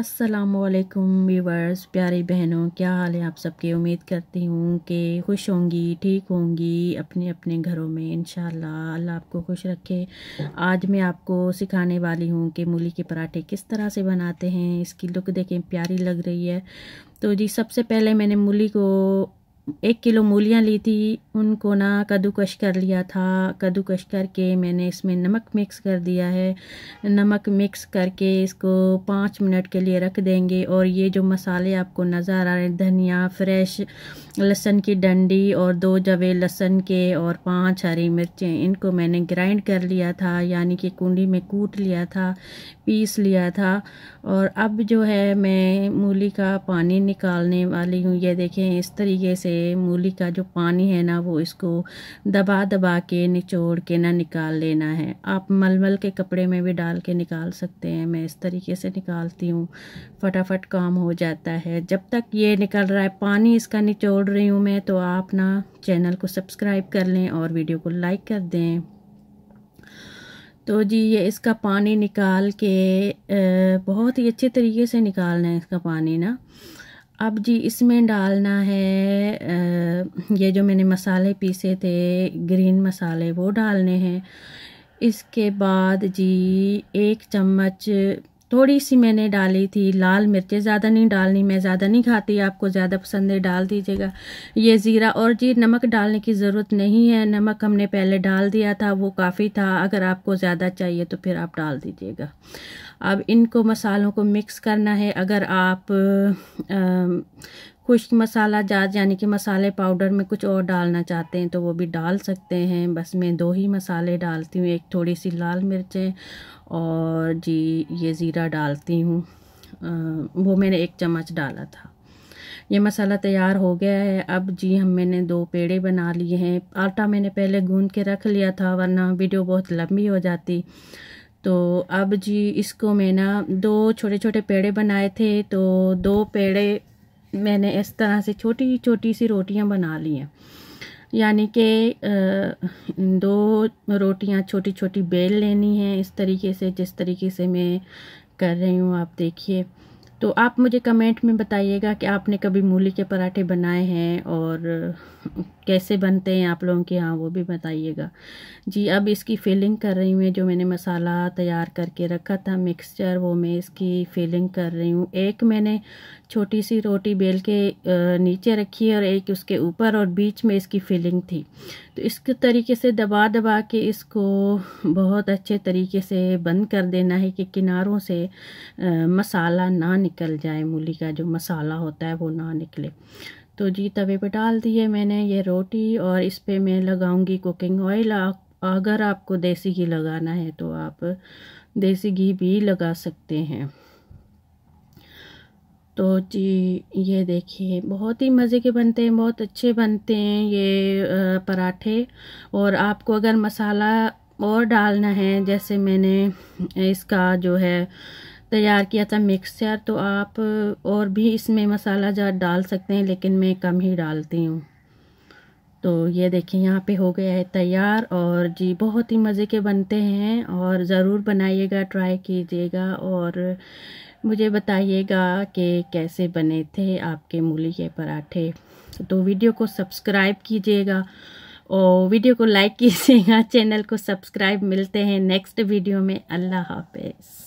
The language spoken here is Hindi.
वालेकुम व्यूवर्स प्यारी बहनों क्या हाल है आप सबके उम्मीद करती हूँ कि खुश होंगी ठीक होंगी अपने अपने घरों में इन अल्लाह आपको खुश रखे आज मैं आपको सिखाने वाली हूँ कि मूली के पराठे किस तरह से बनाते हैं इसकी लुक देखें प्यारी लग रही है तो जी सबसे पहले मैंने मूली को एक किलो मूलियाँ ली थी उनको ना कद्दूकश कर लिया था कद्दूकश करके मैंने इसमें नमक मिक्स कर दिया है नमक मिक्स करके इसको पाँच मिनट के लिए रख देंगे और ये जो मसाले आपको नज़र आ रहे हैं धनिया फ्रेश लहसन की डंडी और दो जवे लहसन के और पांच हरी मिर्चें इनको मैंने ग्राइंड कर लिया था यानी कि कुंडी में कूट लिया था पीस लिया था और अब जो है मैं मूली का पानी निकालने वाली हूँ ये देखें इस तरीके से से मूली का जो पानी है ना वो इसको दबा दबा के निचोड़ के ना निकाल लेना है आप मलमल के कपड़े में भी डाल के निकाल सकते हैं मैं इस तरीके से निकालती हूँ फटाफट काम हो जाता है जब तक ये निकल रहा है पानी इसका निचोड़ रही हूँ मैं तो आप ना चैनल को सब्सक्राइब कर लें और वीडियो को लाइक कर दें तो जी ये इसका पानी निकाल के बहुत ही अच्छे तरीके से निकालना है इसका पानी ना अब जी इसमें डालना है ये जो मैंने मसाले पीसे थे ग्रीन मसाले वो डालने हैं इसके बाद जी एक चम्मच थोड़ी सी मैंने डाली थी लाल मिर्चें ज़्यादा नहीं डालनी मैं ज़्यादा नहीं खाती आपको ज़्यादा पसंद है डाल दीजिएगा ये ज़ीरा और जी नमक डालने की ज़रूरत नहीं है नमक हमने पहले डाल दिया था वो काफ़ी था अगर आपको ज़्यादा चाहिए तो फिर आप डाल दीजिएगा अब इनको मसालों को मिक्स करना है अगर आप आ, खुश्क मसाला जात यानी कि मसाले पाउडर में कुछ और डालना चाहते हैं तो वो भी डाल सकते हैं बस मैं दो ही मसाले डालती हूँ एक थोड़ी सी लाल मिर्चें और जी ये ज़ीरा डालती हूँ वो मैंने एक चम्मच डाला था ये मसाला तैयार हो गया है अब जी हम मैंने दो पेड़े बना लिए हैं आटा मैंने पहले गूंद के रख लिया था वरना वीडियो बहुत लंबी हो जाती तो अब जी इसको मैं ना दो छोटे छोटे पेड़े बनाए थे तो दो पेड़े मैंने इस तरह से छोटी छोटी सी रोटियां बना ली हैं यानी कि दो रोटियां छोटी छोटी बेल लेनी है इस तरीके से जिस तरीके से मैं कर रही हूँ आप देखिए तो आप मुझे कमेंट में बताइएगा कि आपने कभी मूली के पराठे बनाए हैं और कैसे बनते हैं आप लोगों के यहाँ वो भी बताइएगा जी अब इसकी फिलिंग कर रही हूँ जो मैंने मसाला तैयार करके रखा था मिक्सचर वो मैं इसकी फिलिंग कर रही हूँ एक मैंने छोटी सी रोटी बेल के नीचे रखी है और एक उसके ऊपर और बीच में इसकी फिलिंग थी तो इस तरीके से दबा दबा के इसको बहुत अच्छे तरीके से बंद कर देना है कि किनारों से मसाला ना निकल जाए मूली का जो मसाला होता है वो ना निकले तो जी तवे पे डाल दिए मैंने ये रोटी और इस पर मैं लगाऊंगी कुकिंग ऑयल अगर आपको देसी घी लगाना है तो आप देसी घी भी लगा सकते हैं तो जी ये देखिए बहुत ही मज़े के बनते हैं बहुत अच्छे बनते हैं ये पराठे और आपको अगर मसाला और डालना है जैसे मैंने इसका जो है आ, तैयार किया था मिक्सचर तो आप और भी इसमें मसाला जार डाल सकते हैं लेकिन मैं कम ही डालती हूँ तो ये देखिए यहाँ पे हो गया है तैयार और जी बहुत ही मज़े के बनते हैं और ज़रूर बनाइएगा ट्राई कीजिएगा और मुझे बताइएगा कि कैसे बने थे आपके मूली के पराठे तो वीडियो को सब्सक्राइब कीजिएगा और वीडियो को लाइक कीजिएगा चैनल को सब्सक्राइब मिलते हैं नेक्स्ट वीडियो में अल्लाह हाफ